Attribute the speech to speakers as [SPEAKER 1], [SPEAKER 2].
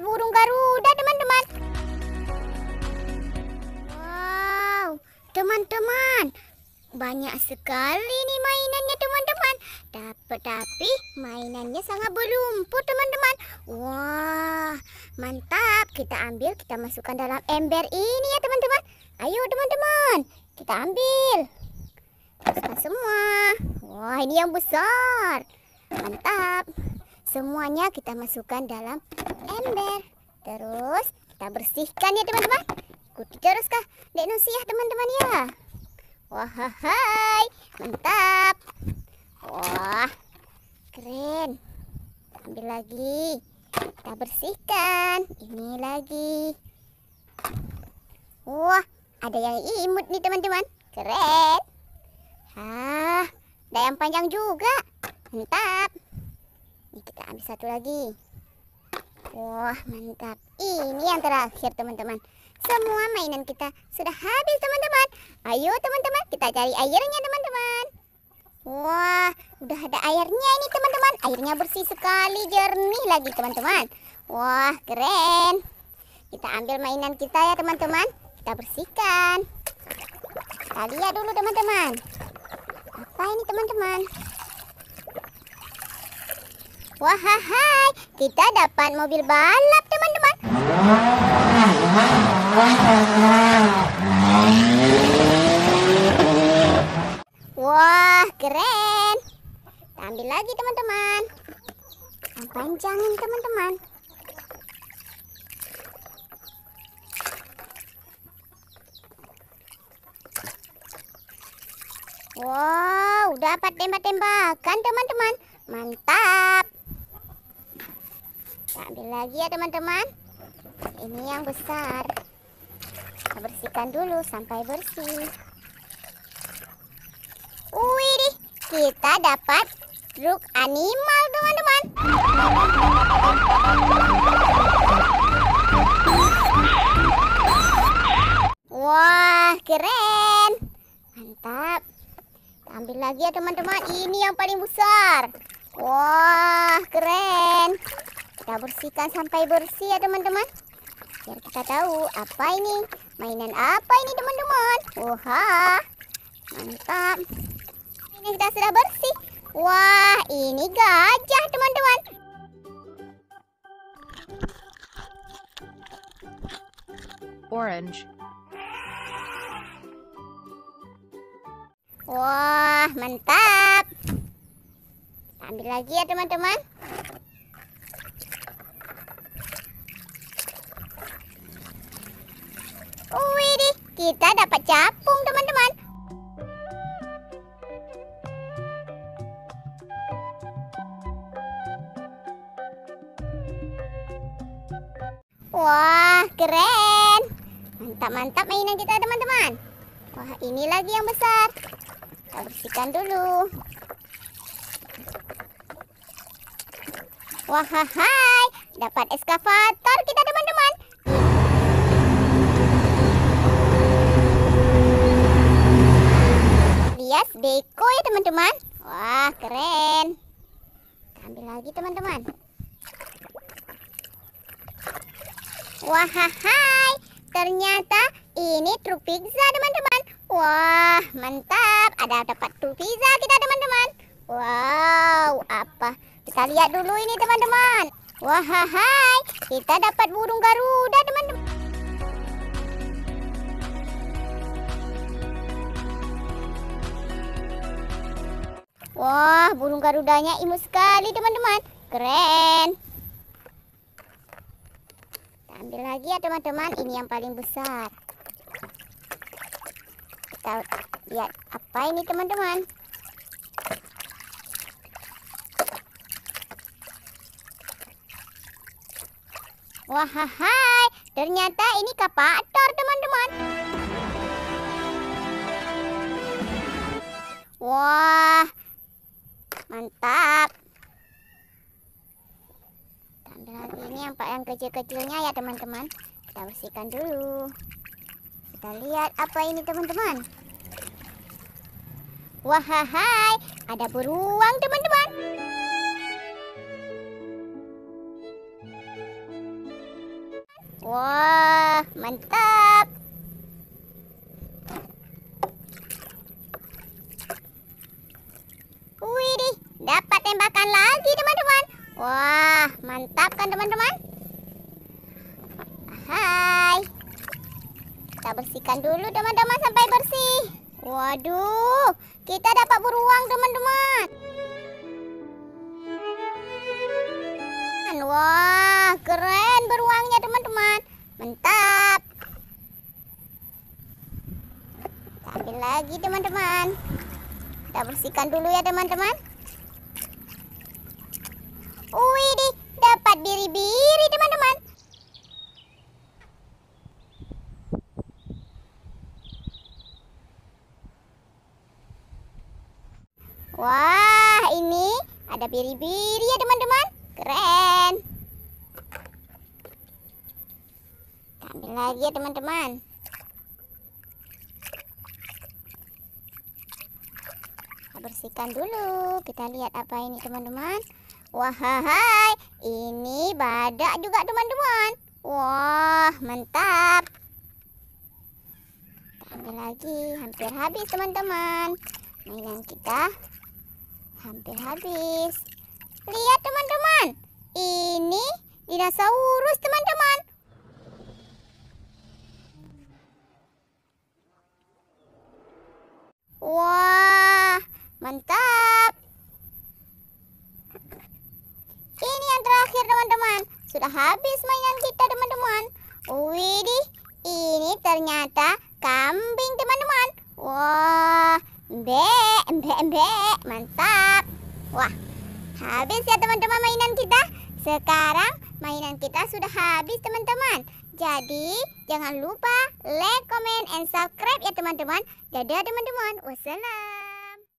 [SPEAKER 1] lihat burung Garuda, teman-teman. Wow, teman-teman. Banyak sekali nih mainannya, teman-teman. tapi-tapi mainannya sangat berlumpur, teman-teman. Wah, mantap. Kita ambil, kita masukkan dalam ember ini ya, teman-teman. Ayo, teman-teman. Kita ambil. Masukkan semua. Wah, ini yang besar. Mantap. Semuanya kita masukkan dalam ember. Terus kita bersihkan ya teman-teman. Ikuti terus kah Dek Nusi ya teman-teman ya. Wahai, mantap. Wah, keren. Ambil lagi. Kita bersihkan. Ini lagi. Wah, ada yang imut nih teman-teman. Keren. Ah, ada yang panjang juga. Mantap kita ambil satu lagi wah mantap ini yang terakhir teman-teman semua mainan kita sudah habis teman-teman ayo teman-teman kita cari airnya teman-teman wah udah ada airnya ini teman-teman airnya bersih sekali jernih lagi teman-teman wah keren kita ambil mainan kita ya teman-teman kita bersihkan kita lihat dulu teman-teman apa ini teman-teman Wahai, kita dapat mobil balap teman-teman. Wah, keren. Kita ambil lagi teman-teman. Yang panjangin teman-teman. Wow, dapat tembak-tembakan teman-teman. Mantap ambil lagi ya teman-teman ini yang besar kita bersihkan dulu sampai bersih wih kita dapat truk animal teman-teman wah keren mantap kita ambil lagi ya teman-teman ini yang paling besar wah keren kita bersihkan sampai bersih ya teman-teman. Biar kita tahu apa ini. Mainan apa ini teman-teman. Wah, mantap. Ini kita sudah bersih. Wah, ini gajah teman-teman. Orange. Wah, mantap. Kita ambil lagi ya teman-teman. Widih, kita dapat capung teman-teman. Wah, keren. Mantap-mantap mainan kita teman-teman. Wah, ini lagi yang besar. Kita bersihkan dulu. Wah, Wahai, dapat eskavator kita teman-teman. deko ya teman-teman wah keren kita ambil lagi teman-teman wahai ternyata ini truk pizza teman-teman wah mantap ada dapat truk pizza kita teman-teman wow apa kita lihat dulu ini teman-teman wahai kita dapat burung garuda teman-teman Wah, burung garudanya imut sekali, teman-teman. Keren. Kita ambil lagi ya, teman-teman. Ini yang paling besar. Kita lihat apa ini, teman-teman. Wahai, ternyata ini kapator, teman-teman. Wah, mantap kita ambil lagi ini yang yang kecil-kecilnya ya teman-teman kita bersihkan dulu kita lihat apa ini teman-teman wahai ada beruang teman-teman wah mantap tembakan lagi teman-teman Wah mantap kan teman-teman Hai Kita bersihkan dulu teman-teman sampai bersih Waduh Kita dapat beruang teman-teman Wah keren beruangnya teman-teman Mantap Kita ambil lagi teman-teman Kita bersihkan dulu ya teman-teman Widih, dapat biri-biri teman-teman. Wah, ini ada biri-biri ya teman-teman. Keren. Ambil lagi ya teman-teman. bersihkan dulu. Kita lihat apa ini teman-teman. Wahai, ini badak juga teman-teman. Wah, mantap. Kita ambil lagi, hampir habis teman-teman. Mainan kita hampir habis. Lihat teman-teman, ini dinosaurus teman-teman. Sudah habis mainan kita teman-teman Widih Ini ternyata kambing teman-teman Wah Be, be, be Mantap Wah Habis ya teman-teman mainan kita Sekarang mainan kita sudah habis teman-teman Jadi jangan lupa like, comment, and subscribe ya teman-teman Dadah teman-teman Wassalam